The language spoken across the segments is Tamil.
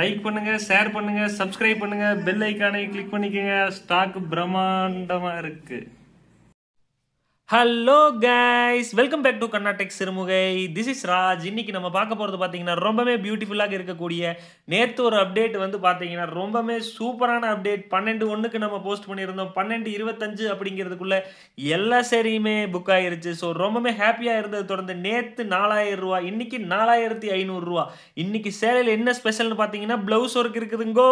லைக் பண்ணுங்க ஷேர் பண்ணுங்க சப்ஸ்கிரைப் பண்ணுங்க பெல் ஐக்கானை கிளிக் பண்ணிக்கங்க ஸ்டாக் பிரம்மாண்டமா இருக்கு hello guys welcome back to Karnatak Sirumugai this is Raj இன்னைக்கு நம்ம பார்க்க போகிறது பார்த்தீங்கன்னா ரொம்பவே பியூட்டிஃபுல்லாக இருக்கக்கூடிய நேற்று ஒரு அப்டேட் வந்து பார்த்தீங்கன்னா ரொம்பவே சூப்பரான அப்டேட் பன்னெண்டு ஒன்றுக்கு நம்ம போஸ்ட் பண்ணியிருந்தோம் பன்னெண்டு இருபத்தஞ்சு அப்படிங்கிறதுக்குள்ளே எல்லா சேரியுமே புக் ஆகிருச்சு ஸோ ரொம்பவே ஹாப்பியாக இருந்தது தொடர்ந்து நேற்று நாலாயிரம் ரூபா இன்னைக்கு நாலாயிரத்தி ஐநூறுரூவா இன்றைக்கி சேலையில் என்ன ஸ்பெஷல்னு பார்த்தீங்கன்னா ப்ளவுஸ் ஒர்க் இருக்குதுங்கோ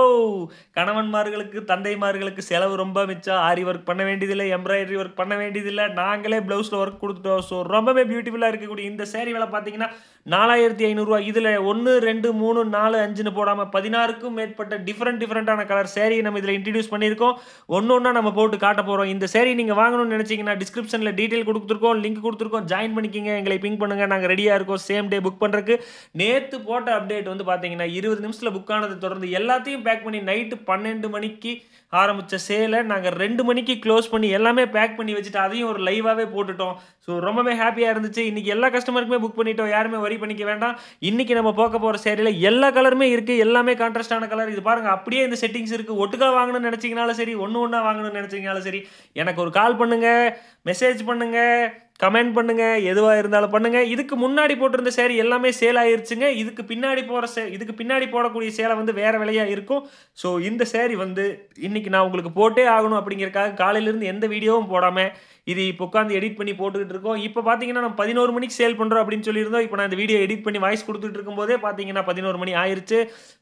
கணவன்மார்களுக்கு தந்தைமார்களுக்கு செலவு ரொம்ப மிச்சம் ஆரி ஒர்க் பண்ண வேண்டியதில்லை எம்ப்ராய்டரி ஒர்க் பண்ண வேண்டியதில்லை நாங்கள் மக்களே ப்ளவுஸில் ஒர்க் கொடுத்துட்டோம் ஸோ ரொம்பவே பியூட்டிஃபுல்லாக இருக்கக்கூடிய இந்த சேரீ வேலை பார்த்தீங்கன்னா நாலாயிரத்தி ஐநூறுரூவா இதில் ஒன்று ரெண்டு மூணு நாலு அஞ்சுன்னு போடாமல் பதினாறுக்கும் மேற்பட்ட டிஃப்ரெண்ட் டிஃப்ரெண்ட்டான கலர் சேரீயை நம்ம இதில் இன்ட்ரடியூஸ் பண்ணியிருக்கோம் ஒன்று ஒன்றா நம்ம போட்டு காட்ட போகிறோம் இந்த சேரீ நீங்கள் வாங்கணும்னு நினச்சிங்கன்னா டிஸ்கிரிப்ஷனில் டீட்டெயில் கொடுத்துருக்கோம் லிங்க் கொடுத்துருக்கோம் ஜாயின் பண்ணிக்கிங்க எங்களை பிங்க் பண்ணுங்கள் நாங்கள் ரெடியாக இருக்கோம் சேம் டே புக் பண்ணுறதுக்கு நேற்று போட்ட அப்டேட் வந்து பார்த்தீங்கன்னா இருபது நிமிஷத்தில் புக் ஆனதை தொடர்ந்து எல்லாத்தையும் பேக் பண்ணி நைட்டு பன்னெண்டு மணிக்கு ஆரம்பித்த சேலை நாங்கள் ரெண்டு மணிக்கு க்ளோஸ் பண்ணி எல்லாமே பேக் பண்ணி வச்சுட்டு அதையும் ஒரு லைவாகவே போட்டுட்டோம் ஸோ ரொம்பவே ஹாப்பியாக இருந்துச்சு இன்றைக்கி எல்லா கஸ்டமருக்குமே புக் பண்ணிட்டோம் யாருமே வரி பண்ணிக்க வேண்டாம் இன்றைக்கி நம்ம போக்க போகிற சேலையில் எல்லா கலருமே இருக்குது எல்லாமே கான்ட்ராஸ்டான கலர் இது பாருங்கள் அப்படியே இந்த செட்டிங்ஸ் இருக்குது ஒட்டுக்காக வாங்கணும்னு நினச்சிங்கனாலும் சரி ஒன்று ஒன்றா வாங்கணும்னு நினச்சிங்கனாலும் சரி எனக்கு ஒரு கால் பண்ணுங்கள் மெசேஜ் பண்ணுங்கள் கமெண்ட் பண்ணுங்கள் எதுவாக இருந்தாலும் பண்ணுங்கள் இதுக்கு முன்னாடி போட்டிருந்த சேரீ எல்லாமே சேல் ஆயிருச்சுங்க இதுக்கு பின்னாடி போகிற சே இதுக்கு பின்னாடி போடக்கூடிய சேலை வந்து வேறு விலையாக இருக்கும் ஸோ இந்த சேரீ வந்து இன்றைக்கி நான் உங்களுக்கு போட்டே ஆகணும் அப்படிங்கிறக்காக காலையிலேருந்து எந்த வீடியோவும் போடாமல் இது இப்போ உட்காந்து எடிட் பண்ணி போட்டுக்கிட்டு இருக்கோம் இப்போ பார்த்தீங்கன்னா நம்ம பதினோரு மணிக்கு சேல் பண்ணுறோம் அப்படின்னு சொல்லியிருந்தோம் இப்போ நான் இந்த வீடியோ எடிட் பண்ணி வாய்ஸ் கொடுத்துட்டு இருக்கும்போதே பார்த்தீங்கன்னா பதினோரு மணி ஆயிடுச்சு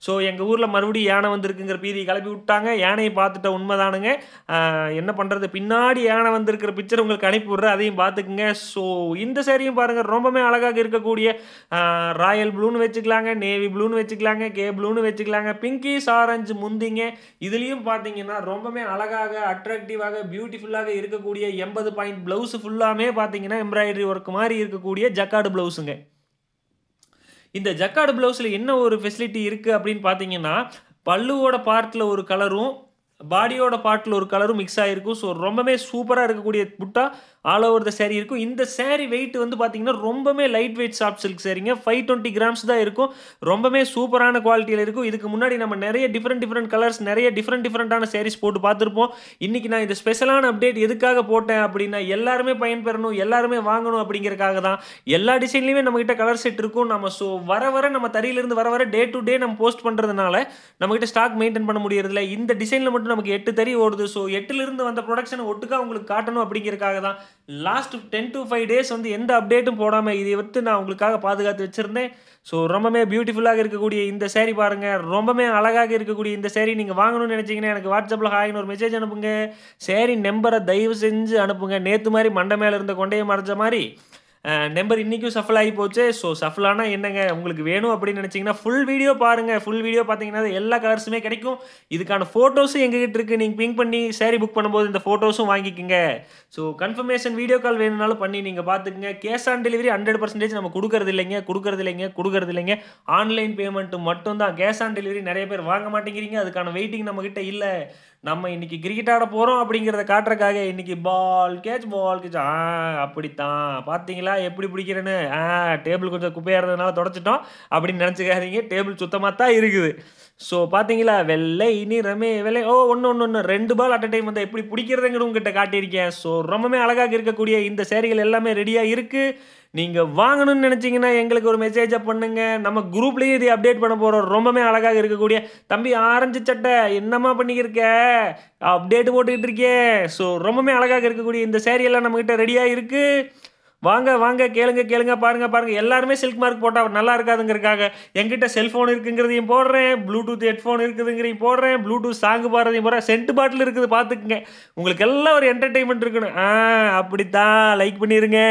ஸோ எங்கள் ஊரில் மறுபடியும் யானை வந்திருக்குங்கிற பீதி கிளப்பி விட்டாங்க யானையை பார்த்துட்ட உண்மைதானுங்க என்ன பண்ணுறது பின்னாடி யானை வந்திருக்கிற பிக்சர் உங்களுக்கு அனுப்பி விட்ற அதையும் பார்த்துக்குங்க ஸோ இந்த சேரையும் பாருங்கள் ரொம்பவே அழகாக இருக்கக்கூடிய ராயல் ப்ளூன்னு வச்சுக்கலாங்க நேவி ப்ளூன்னு வச்சுக்கலாங்க கே ப்ளூன்னு வச்சுக்கலாங்க பிங்கிஸ் ஆரஞ்சு முந்திங்க இதுலேயும் பார்த்தீங்கன்னா ரொம்பவே அழகாக அட்ராக்டிவாக பியூட்டிஃபுல்லாக இருக்கக்கூடிய எண்பது பாயிண்ட் ப்ளவுஸ் ஃபுல்லாமே பார்த்தீங்கன்னா எம்ப்ராய்டரி ஒர்க் மாதிரி இருக்கக்கூடிய ஜக்காடு ப்ளவுஸுங்க இந்த ஜக்காடு ப்ளவுஸில் என்ன ஒரு ஃபெசிலிட்டி இருக்குது அப்படின்னு பார்த்தீங்கன்னா பல்லுவோட பார்ட்டில் ஒரு கலரும் பாடியோட பார்ட்டில் ஒரு கலரும் மிக்ஸ் ஆகிருக்கும் ஸோ ரொம்பவே சூப்பராக இருக்கக்கூடிய புட்டா ஆல் ஓவர் த சேரீ இருக்கும் இந்த சேரீ வெயிட் வந்து பார்த்தீங்கன்னா ரொம்பவே லைட் வெயிட் சாஃப்ட் சில்க் சேரீங்க ஃபைவ் டுவெண்ட்டி கிராம்ஸ் தான் இருக்கும் ரொம்பவே சூப்பரான குவாலிட்டியில் இருக்கும் இதுக்கு முன்னாடி நம்ம நிறைய டிஃப்ரெண்ட் டிஃப்ரெண்ட் கலர்ஸ் நிறைய டிஃப்ரெண்ட் டிஃப்ரெண்டான சேரீஸ் போட்டு பார்த்துருப்போம் இன்றைக்கி நான் இந்த ஸ்பெஷலான அப்டேட் எதுக்காக போட்டேன் அப்படின்னா எல்லாருமே பயன்பெறணும் எல்லாருமே வாங்கணும் அப்படிங்கிறக்காக தான் எல்லா டிசைன்லேயுமே நம்மகிட்ட கலர் செட் இருக்கும் நம்ம ஸோ வர வர நம்ம தறியிலிருந்து வர வர டே டு டே நம்ம போஸ்ட் பண்ணுறதுனால நம்மகிட்ட ஸ்டாக் மெயின்டைன் பண்ண முடியறதில்ல இந்த டிசைனில் மட்டும் நமக்கு எட்டு தறி ஓடுது ஸோ எட்டுலேருந்து வந்த ப்ரொடக்ஷன் ஒட்டுக்காக உங்களுக்கு காட்டணும் அப்படிங்கிறக்காக தான் last ten to five days வந்து எந்த அப்டேட்டும் போடாமல் இதை வந்து நான் உங்களுக்காக பாதுகாத்து வச்சுருந்தேன் ஸோ ரொம்பவே பியூட்டிஃபுல்லாக இருக்கக்கூடிய இந்த சேரீ பாருங்கள் ரொம்பவே அழகாக இருக்கக்கூடிய இந்த சேரீ நீங்கள் வாங்கணும்னு நினச்சிங்கன்னா எனக்கு வாட்ஸ்அப்பில் ஹாய்னு ஒரு மெசேஜ் அனுப்புங்க சேரீ நம்பரை தயவு செஞ்சு அனுப்புங்க நேற்று மாதிரி மண்டை மேலே இருந்த கொண்டையை மறைஞ்ச மாதிரி நம்பர் இன்றைக்கும் சஃபல் ஆகி போச்சு ஸோ சஃபலானா என்னங்க உங்களுக்கு வேணும் அப்படின்னு நினச்சிங்கன்னா ஃபுல் வீடியோ பாருங்கள் ஃபுல் வீடியோ பார்த்தீங்கன்னா எல்லா கலர்ஸுமே கிடைக்கும் இதுக்கான ஃபோட்டோஸும் எங்ககிட்ட இருக்குது நீங்கள் பிங்க் பண்ணி சேரீ புக் பண்ணும்போது இந்த ஃபோட்டோஸும் வாங்கிக்கோங்க ஸோ கன்ஃபர்மேஷன் வீடியோ கால் வேணும்னாலும் பண்ணி நீங்கள் பார்த்துக்குங்க cash on delivery hundred percentage நம்ம கொடுக்கறது இல்லைங்க கொடுக்கறது இல்லைங்க கொடுக்கறது இல்லைங்க ஆன்லைன் பேமெண்ட்டு மட்டும் தான் கேஷ் ஆன் டெலிவரி நிறைய பேர் வாங்க மாட்டேங்கிறீங்க அதுக்கான வெயிட்டிங் நம்மக்கிட்ட இல்லை நம்ம இன்றைக்கி கிரிக்கெட் ஆட போகிறோம் அப்படிங்கிறத காட்டுறக்காக இன்றைக்கி பால் கேட்ச் பால் கேட்ச் ஆ அப்படித்தான் பார்த்தீங்களா எப்படி பிடிக்கிறேன்னு ஆ டேபிள் கொஞ்சம் குப்பையாக இருந்ததுனால தொடச்சிட்டோம் அப்படின்னு நினச்சிக்காதீங்க டேபிள் சுத்தமாக தான் இருக்குது ஸோ பார்த்தீங்களா வெள்ளை நிறமே வெள்ளை ஓ ஒன்று ஒன்று ஒன்று ரெண்டு பால் அட் அ டைம் வந்து எப்படி பிடிக்கிறதுங்கிறது உங்ககிட்ட காட்டியிருக்கேன் ஸோ ரொம்பவே அழகாக இருக்கக்கூடிய இந்த சேரிகள் எல்லாமே ரெடியாக இருக்குது நீங்கள் வாங்கணும்னு நினச்சிங்கன்னா எங்களுக்கு ஒரு மெசேஜை பண்ணுங்கள் நம்ம குரூப்லேயே இது அப்டேட் பண்ண போகிறோம் ரொம்பவே அழகாக இருக்கக்கூடிய தம்பி ஆரஞ்சு சட்டை என்னம்மா பண்ணிக்கிருக்க அப்டேட் போட்டுக்கிட்டு இருக்கே ஸோ ரொம்பவே அழகாக இருக்கக்கூடிய இந்த சேரீயெல்லாம் நம்மக்கிட்ட ரெடியாக இருக்குது வாங்க வாங்க கேளுங்க கேளுங்க பாருங்க பாருங்க எல்லாருமே சில்க் மார்க் போட்டால் நல்லா இருக்காதுங்கிறக்காக என்கிட்ட செல்ஃபோன் இருக்குங்கிறதையும் போடுறேன் ப்ளூடூத் ஹெட்ஃபோன் இருக்குதுங்கிறதையும் போடுறேன் ப்ளூடூத் சாங்கு பாடுறதையும் போடுறேன் சென்ட் பாட்டில் இருக்குது பார்த்துக்குங்க உங்களுக்கு எல்லாம் ஒரு என்டர்டெயின்மெண்ட் இருக்கணும் ஆ அப்படித்தான் லைக் பண்ணிடுங்க